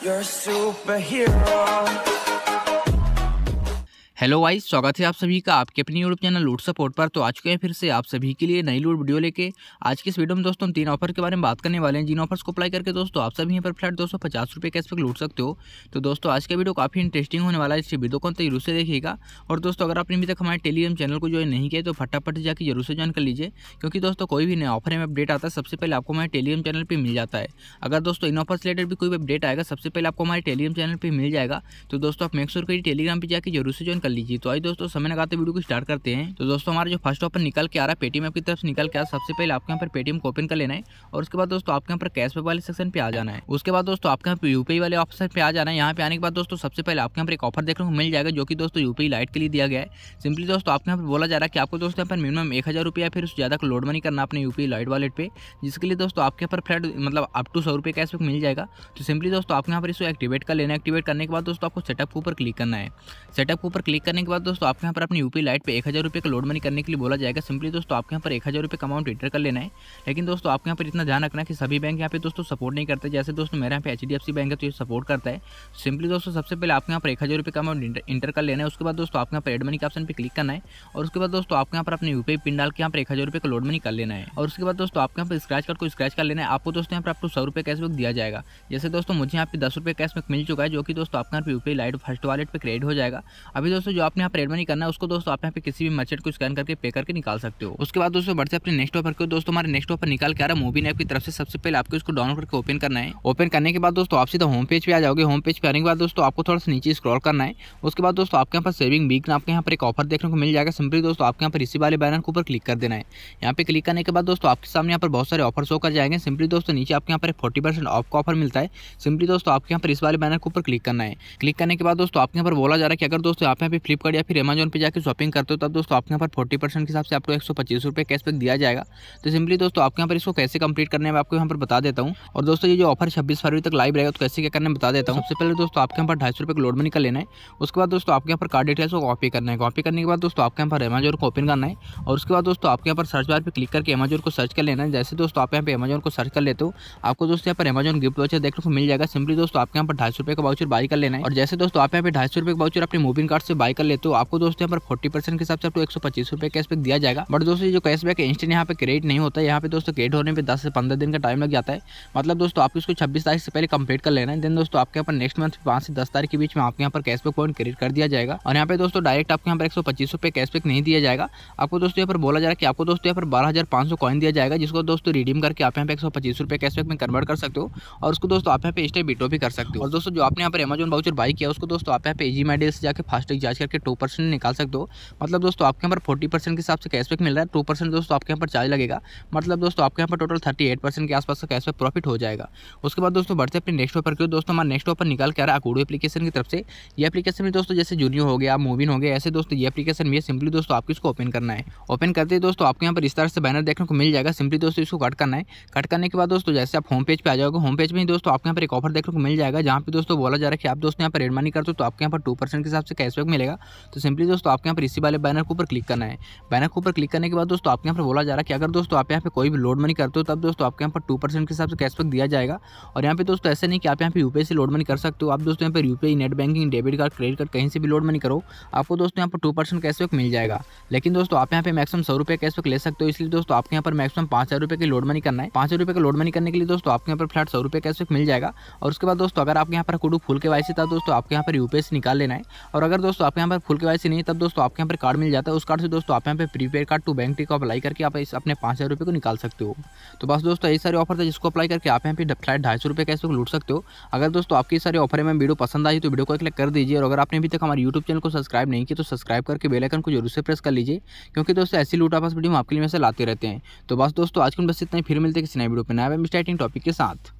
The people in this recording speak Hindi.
You're a superhero hello vice स्वागत है आप सभी का आपके अपने यूट्यूब चैनल लूट सपोर्ट पर तो आ चुके हैं फिर से आप सभी के लिए नई लूट वीडियो लेके आज के इस वीडियो में दोस्तों हम तीन ऑफर के बारे में बात करने वाले हैं जिन ऑफर्स को अप्लाई करके दोस्तों आप सभी यहाँ पर फ्लैट दो सौ पचास रुपये पर लूट सकते हो तो दोस्तों आज का वीडियो काफ़ी इंटरेस्टिंग होने वाला है इस वीडियो को जरूर से देखिएगा और दोस्तों अगर आपने अभी तक हमारे टेलीग्राम चैनल को है नहीं किया तो फटाफट जाकर जरूर से ज्वाइन कर लीजिए क्योंकि दोस्तों कोई भी नया ऑफर में अपडेट आता है सबसे पहले आपको हमारे टेलीग्राम चैनल पर मिल जाता है अगर दोस्तों इन ऑफर से रिलेटेड भी कोई अपडेट आएगा सबसे पहले आपको हमारे टेलीग्राम चैनल पर मिल जाएगा तो दोस्तों आप मेक करिए टेलीग्राम पर जाकर जरूर से ज्वाइन कर लीजिए तो आई दोस्तों समय लगाते वीडियो को स्टार्ट करते हैं तो दोस्तों हमारा जो फर्स्ट ऑफर निकल के आ रहा है पेटीएम ऐप की तरफ निकल के आ सबसे पहले आपके यहाँ पर पेटीएम को ओपन कर लेना है और उसके बाद दोस्तों आपके यहाँ पर कैश पे वाले सेक्शन पे आ जाना है उसके बाद दोस्तों आपके यहाँ पर यूपीआई वाले ऑप्शन पे आ जाना है यहाँ पे आने के बाद दोस्तों सबसे पहले आपके यहाँ पर एक ऑफर देखने को मिल जाएगा जो कि दोस्तों यूपीआई लाइट के लिए दिया गया है सिंपली दोस्तों आपके यहाँ पर बोला जा रहा है कि आपको दोस्तों यहाँ पर मिनिमम एक हज़ार रुपया फिर उससे ज़्यादा का लोड मनी करना अपने यूपीआई लाइट वालेट पर जिसके लिए दोस्तों आपके यहाँ पर फ्लैट मतलब अप टू सौ रुपये कैश मिल जाएगा तो सिंपली दोस्तों आपके यहाँ पर इसको एक्टिवेट कर लेना एक्टिवेट करने के बाद दोस्तों आपको सेटअप के ऊपर क्लिक करना है सेटअप के ऊपर क्लिक क्लिक करने के बाद दोस्तों आपके यहाँ पर अपनी यूपी लाइट पर एक हज़ार रुपये का लोड मनी करने के लिए बोला जाएगा सिंपली दोस्तों आपके यहाँ पर एक हज़ार रुपये का अमाउंट इंटर कर लेना है लेकिन दोस्तों आपके यहाँ पर इतना ध्यान रखना कि सभी बैंक यहाँ पे दोस्तों सपोर्ट नहीं करते जैसे दोस्तों मेरे यहाँ पे एच बैंक है तो ये सपोर्ट करता है सिंपली दोस्तों सबसे पहले आपके यहाँ पर एक हज़ार रुपये का अमाउंट इंटर कर लेना है उसके बाद दोस्तों आपके यहाँ पर एड मनी का ऑप्शन पर क्लिक करना है और उसके बाद दोस्तों आपके यहाँ पर अपने यूपी पिन डाल के यहाँ पर एक हज़ार रुपये का लोड मनी कर लेना है और उसके बाद दोस्तों आपके यहाँ पर स्क्रैच कार्ड को स्क्रैच कर लेना है आपको दोस्तों यहाँ पर आपको सौ रुपये कैशबैक दिया जाएगा जैसे दोस्तों मुझे यहाँ पे दस रुपये कैशबैक मिल चुका है जो कि दोस्तों आपके यहाँ पर यूपी लाइट फर्स्ट वॉलेट पर क्रेडिट हो जाएगा अभी दोस्तों दोस्तों जो आपने यहाँ पर एडमनी करना है उसको दोस्तों आप यहाँ पे किसी भी मर्चेंट को स्कैन करके पे करके निकाल सकते हो उसके बाद दोस्तों बढ़ते अपने नेक्स्ट ऑफर को दोस्तों हमारे नेक्स्ट ऑफर निकाल के आ रहा है मोबिन ऐप की तरफ से सबसे पहले आपको इसको डाउनलोड करके ओपन करना है ओपन करने के बाद दोस्तों आप सीधा होम पेज पे आ जाओगे होम पेज पे आने के बाद दोस्तों आपको थोड़ा सा नीचे स्क्रॉल करना है उसके बाद दोस्तों आपके यहाँ पर सेविंग बीक आपके यहाँ पर एक ऑफर देखने को मिल जाएगा सिंपली दोस्तों आपके यहाँ पर इसी वाले बैनर के ऊपर क्लिक कर देना है यहाँ पे क्लिक करने के बाद दोस्तों आपके सामने यहाँ पर बहुत सारे ऑफर शो कर जाएंगे सिंपली दोस्तों नीचे आपके यहाँ पर फोर्टी परसेंट ऑफ का ऑफर मिलता है सिंपली दोस्तों आपके यहाँ पर इस वाले बैनर के ऊपर क्लिक करना है क्लिक करने के बाद दोस्तों आपके यहाँ पर बोला जा रहा है कि अगर दोस्तों आप यहाँ पे भी फ्लिपकार्ट या फिर अमेजोन पे जाकर शॉपिंग करते हो तब दोस्तों आपके यहाँ पर फोर्टी परसेंट के हिसाब से आपको एक सौ पच्चीस रुपये कैशबैक दिया जाएगा तो सिंपली दोस्तों आपके यहाँ पर इसको कैसे कंप्लीट करने में आपको यहाँ पर बता देता हूँ और दोस्तों ये जो ऑफर छब्बीस फरवरी तक लाइव रहेगा तो कैसे क्या करने बता देता हूँ सबसे पहले दोस्तों आपके यहाँ पर ढाई सौ रुपये लोड मनी का लेना है उसके बाद दोस्तों आपके यहाँ पर कार्ड डिटेल्स को कॉपी करना है कॉपी करने के बाद दोस्तों आपके यहाँ पर अमेजोन को ओपन करना है और उसके बाद दोस्तों आपके यहाँ पर सर्च बार पर क्लिक करके अमेजोन को सर्च कर लेना है जैसे दोस्तों आप यहाँ पर अमेजोन को सर्च कर लेते हो आपको दोस्तों यहाँ पर अमेजोन गिफ्ट वाउचर देखने को मिल जाएगा सिंपली दोस्तों आपके यहाँ पर ढाई सौ रुपये का वाउचर बाई कर लेना है और जैसे दोस्तों आप यहाँ पर ढाई सौ रुपये का वाउचर अपने मोबिन कार्ड से बाय कर लेते हो आपको दोस्तों यहाँ पर फोर्टी परसेंट के हिसाब से आपको एक सौ पच्चीस रुपये कैशबैक दिया जाएगा बट दोस्तों जो कैशबैक है इंस्टेंट यहाँ पे क्रेडिट नहीं होता है यहाँ पे दोस्तों क्रेडिट होने पर दस से पंद्रह दिन का टाइम लग जाता है मतलब दोस्तों आपको इसको छब्बीस तारीख से पहले कंप्लीट कर लेना है देन दोस्तों आपके यहाँ पर नेक्स्ट मंथ पाँच से दस तारीख के बीच में आपके यहाँ पर कैशबैक पॉइंट क्रेडिट कर दिया जाएगा और यहाँ पे दोस्तों डायरेक्ट आपके यहाँ पर एक सौ पच्चीस रुपये कैशबैक नहीं दिया जाएगा आपको दोस्तों यहाँ पर बोला जा रहा है कि आपको दोस्तों यहाँ पर बारह हज़ार पाँच सौ कॉइन दिया जाएगा जिसको दोस्तों रिडीम करके आप यहाँ पे एक सौ पच्चीस रुपये कैशबैक में कन्वर्ट कर सकते हो और उसको दोस्तों आप यहाँ पे स्टे बिटो भी कर सकते हो और दोस्तों जो आपने यहाँ पर अमेजन बाउचर बाई किया उसको दोस्तों आप यहाँ पे ई माइडल से जाकर फास्टैग रिचार्ज करके टू परसेंट निकाल सकते हो मतलब दोस्तों आपके यहाँ पर फोर्टी परसेंट के हिसाब से कैशबैक मिल रहा है टू परसेंट दोस्तों आपके यहाँ पर चार्ज लगेगा मतलब दोस्तों आपके यहाँ पर टोटल थर्टी एट परसेंट के आसपास का कैशबैक प्रॉफिट हो जाएगा उसके बाद दोस्तों बढ़ते अपने नेक्स्ट ऑफर क्यों दोस्तों हमारे नेक्स्ट ऑफर निकाल के आ रहा है अकूडो एप्लीकेशन की तरफ से ये एप्लीकेशन में दोस्तों जैसे जूनियो हो गया मूविन हो गया ऐसे दोस्तों ये एप्लीकेशन भी है सिंपली दोस्तों आपको इसको ओपन करना है ओपन करते ही दोस्तों आपके यहाँ पर इस तरह से बैनर देखने को मिल जाएगा सिंपली दोस्तों इसको कट करना है कट करने के बाद दोस्तों जैसे आप होम पेज पर आ जाओगे होम पेज में ही दोस्तों आपके यहाँ पर एक ऑफर देखने को मिल जाएगा जहाँ पे दोस्तों बोला जा रहा है कि आप दोस्तों यहाँ पर रेड मनी करते हो तो आपके यहाँ पर टू परसेंट के हिसाब से कैशबैक मिलेगा तो सिंपली दोस्तों आपके यहाँ पर इसी वाले बैनर के ऊपर क्लिक करना है बैनर के ऊपर क्लिक करने के बाद दोस्तों आपके यहाँ पर बोला जा रहा है कि अगर दोस्तों आप यहाँ पर कोई भी लोड मनी करते हो तब दोस्तों आपके यहाँ पर टू के हिसाब से कैशबैक दिया जाएगा और यहाँ पर दोस्तों ऐसे नहीं कि आप यहाँ पर यूपीआई से लोड मनी कर सकते हो आप दोस्तों यहाँ पर UPI net banking debit card credit card कहीं से भी लोड मनी करो आपको दोस्तों यहाँ पर टू परसेंट कैशबैक मिल जाएगा लेकिन दोस्तों आप यहाँ पे मैक्सिमम सौ रुपये कैशबैक ले सकते हो इसलिए दोस्तों आपके यहाँ पर मैक्सिमम पाँच हज़ार की लोड मनी करना है पाँच हज़ार का लोड मनी करने के लिए दोस्तों आपके यहाँ पर फ्लैट सौ रुपये कैशबैक मिल जाएगा और उसके बाद दोस्तों अगर आपके यहाँ पर कुडू फुल के वाई था दोस्तों आपके यहाँ पर यूपीएस निकाल लेना है और अगर दोस्तों आपके यहाँ पर फुल के नहीं तब दोस्तों आपके यहाँ पर कार्ड मिल जाता है उस कार्ड से दोस्तों आप यहाँ पर प्रीपेड कार्ड टू बैंक टी को अप्लाई करके आप इस अपने पाँच हज़ार रुपये को निकाल सकते हो तो बस दोस्तों ये सारे ऑफर थे जिसको अप्लाई करके आप यहाँ पर फ्लाइट ढाई सौ रुपये कैसे लूट सकते हो अगर दोस्तों आपकी सारी ऑफर में वीडियो पसंद आई तो वीडियो को एक कर दीजिए और अगर आपने अभी तक हमारे यूट्यूब चैनल को सब्सक्राइब नहीं किया तो सब्सक्राइब करके बेलाइकन को जरूर से प्रेस कर लीजिए क्योंकि दोस्तों ऐसी लूट आपस वीडियो हम आपके लिए से लाते रहते हैं तो बस दोस्तों आज के बस इतना ही फिर मिलते हैं किसी नए वीडियो पर नए मिस्टाइटिंग टॉपिक के साथ